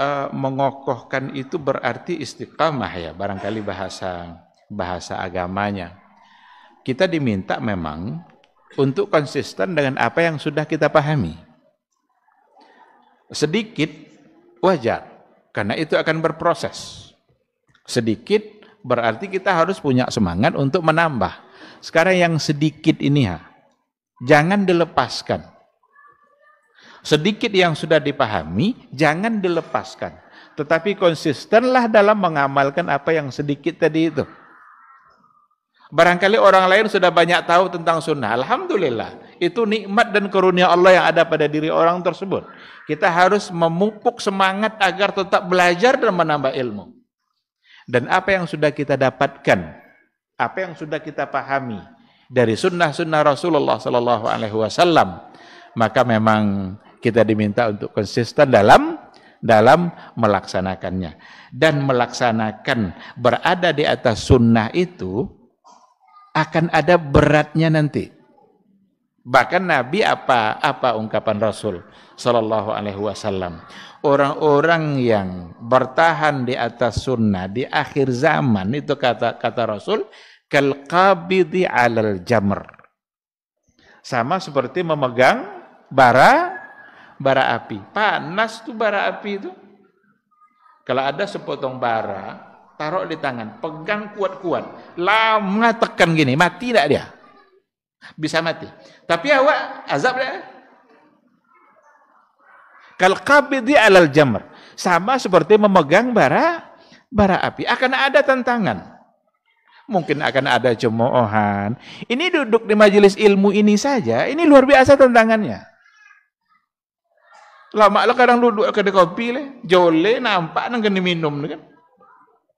uh, mengokohkan itu berarti istiqamah ya barangkali bahasa bahasa agamanya. Kita diminta memang untuk konsisten dengan apa yang sudah kita pahami. Sedikit wajar karena itu akan berproses. Sedikit berarti kita harus punya semangat untuk menambah. Sekarang yang sedikit ini ya, jangan dilepaskan. Sedikit yang sudah dipahami, jangan dilepaskan. Tetapi konsistenlah dalam mengamalkan apa yang sedikit tadi itu. Barangkali orang lain sudah banyak tahu tentang sunnah. Alhamdulillah, itu nikmat dan karunia Allah yang ada pada diri orang tersebut. Kita harus memupuk semangat agar tetap belajar dan menambah ilmu. Dan apa yang sudah kita dapatkan, apa yang sudah kita pahami dari sunnah-sunnah Rasulullah Sallallahu Alaihi Wasallam, maka memang kita diminta untuk konsisten dalam dalam melaksanakannya. Dan melaksanakan berada di atas sunnah itu akan ada beratnya nanti. Bahkan Nabi apa apa ungkapan Rasul Shallallahu Alaihi Wasallam. Orang-orang yang bertahan di atas sunnah di akhir zaman itu kata kata Rasul kal di alal jamr. Sama seperti memegang bara bara api. Panas tuh bara api itu. Kalau ada sepotong bara, taruh di tangan, pegang kuat-kuat. Lama tekan gini, mati tidak dia? Bisa mati. Tapi awak azab dia. Kalau kabidi alal jamr. Sama seperti memegang bara bara api. Akan ada tantangan. Mungkin akan ada cemoohan. Ini duduk di majelis ilmu ini saja, ini luar biasa tantangannya. Lama lah kadang duduk ke kopi le, jole nampak nang kena minum kan.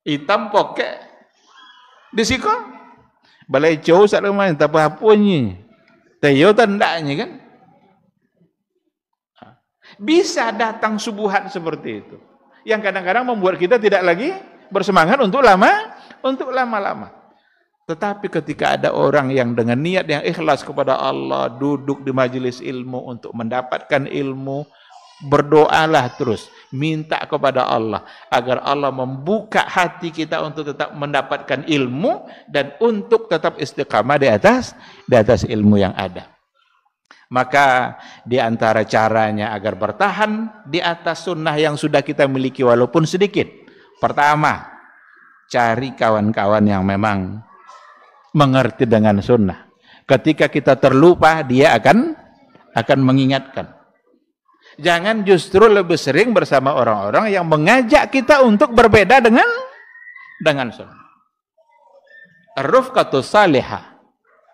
Hitam poket. Disiko. Balai jauh sak lemah tak apa apa ni. Tayo tandanya kan. Bisa datang subuhan seperti itu. Yang kadang-kadang membuat kita tidak lagi bersemangat untuk lama untuk lama-lama. Tetapi ketika ada orang yang dengan niat yang ikhlas kepada Allah duduk di majelis ilmu untuk mendapatkan ilmu, Berdoalah terus, minta kepada Allah agar Allah membuka hati kita untuk tetap mendapatkan ilmu dan untuk tetap istiqamah di atas di atas ilmu yang ada. Maka di antara caranya agar bertahan di atas sunnah yang sudah kita miliki walaupun sedikit. Pertama, cari kawan-kawan yang memang mengerti dengan sunnah. Ketika kita terlupa, dia akan akan mengingatkan. Jangan justru lebih sering bersama orang-orang yang mengajak kita untuk berbeda dengan dengan sunnah. Rufqatu salihah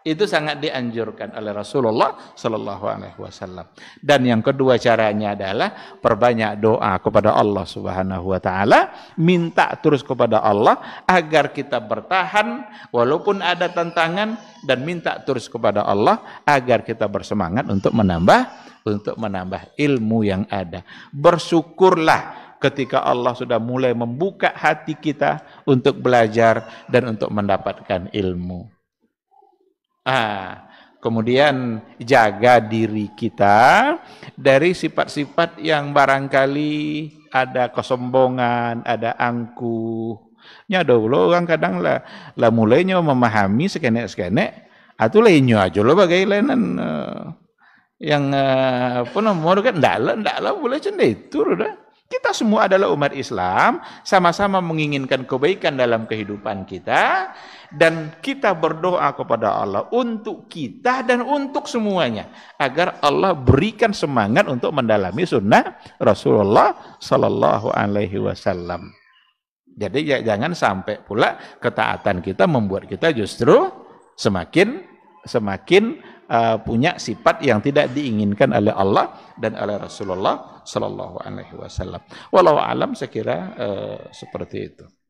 itu sangat dianjurkan oleh Rasulullah Shallallahu Alaihi Wasallam. Dan yang kedua caranya adalah perbanyak doa kepada Allah Subhanahu Wa Taala, minta terus kepada Allah agar kita bertahan walaupun ada tantangan dan minta terus kepada Allah agar kita bersemangat untuk menambah untuk menambah ilmu yang ada. Bersyukurlah ketika Allah sudah mulai membuka hati kita untuk belajar dan untuk mendapatkan ilmu. Ah, kemudian jaga diri kita dari sifat-sifat yang barangkali ada kesombongan, ada angkuh. Nya dulu orang kadang lah, lah mulainya memahami sekenek-sekenek, atau ah, lainnya aja lo bagai lainan eh, yang uh, apa namanya kan ndak lah boleh cendai itu udah kita semua adalah umat Islam, sama-sama menginginkan kebaikan dalam kehidupan kita, dan kita berdoa kepada Allah untuk kita dan untuk semuanya, agar Allah berikan semangat untuk mendalami sunnah Rasulullah Sallallahu Alaihi Wasallam. Jadi ya, jangan sampai pula ketaatan kita membuat kita justru semakin semakin uh, punya sifat yang tidak diinginkan oleh Allah dan oleh Rasulullah Shallallahu Alaihi Wasallam. Walau alam saya kira uh, eh, seperti itu.